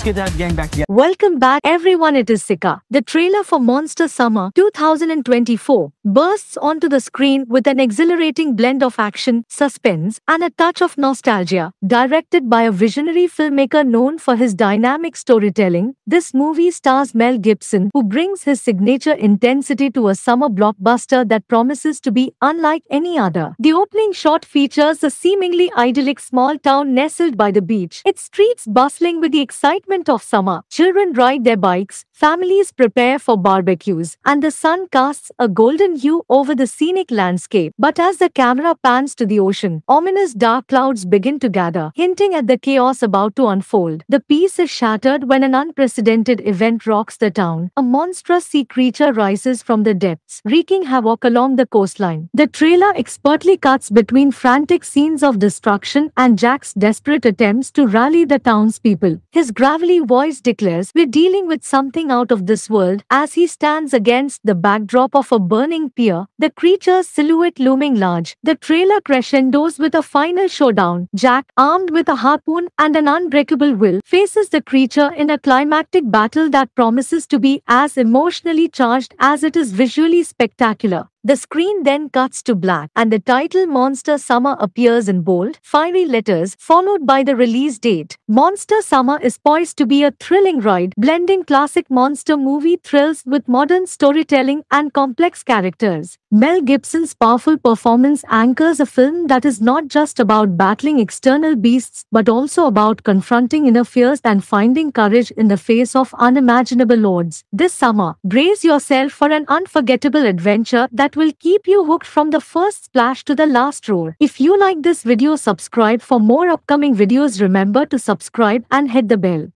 Let's get that gang back together. Welcome back everyone it is Sika. The trailer for Monster Summer 2024 bursts onto the screen with an exhilarating blend of action, suspense and a touch of nostalgia. Directed by a visionary filmmaker known for his dynamic storytelling, this movie stars Mel Gibson who brings his signature intensity to a summer blockbuster that promises to be unlike any other. The opening shot features a seemingly idyllic small town nestled by the beach, its streets bustling with the excitement excitement of summer, children ride their bikes, families prepare for barbecues, and the sun casts a golden hue over the scenic landscape. But as the camera pans to the ocean, ominous dark clouds begin to gather, hinting at the chaos about to unfold. The peace is shattered when an unprecedented event rocks the town. A monstrous sea creature rises from the depths, wreaking havoc along the coastline. The trailer expertly cuts between frantic scenes of destruction and Jack's desperate attempts to rally the townspeople. His gravity gravelly voice declares we're dealing with something out of this world as he stands against the backdrop of a burning pier, the creature's silhouette looming large. The trailer crescendos with a final showdown. Jack, armed with a harpoon and an unbreakable will, faces the creature in a climactic battle that promises to be as emotionally charged as it is visually spectacular. The screen then cuts to black and the title Monster Summer appears in bold, fiery letters followed by the release date. Monster Summer is poised to be a thrilling ride blending classic monster movie thrills with modern storytelling and complex characters. Mel Gibson's powerful performance anchors a film that is not just about battling external beasts but also about confronting inner fears and finding courage in the face of unimaginable odds. This summer, brace yourself for an unforgettable adventure that will keep you hooked from the first splash to the last roar. If you like this video, subscribe for more upcoming videos. Remember to subscribe and hit the bell.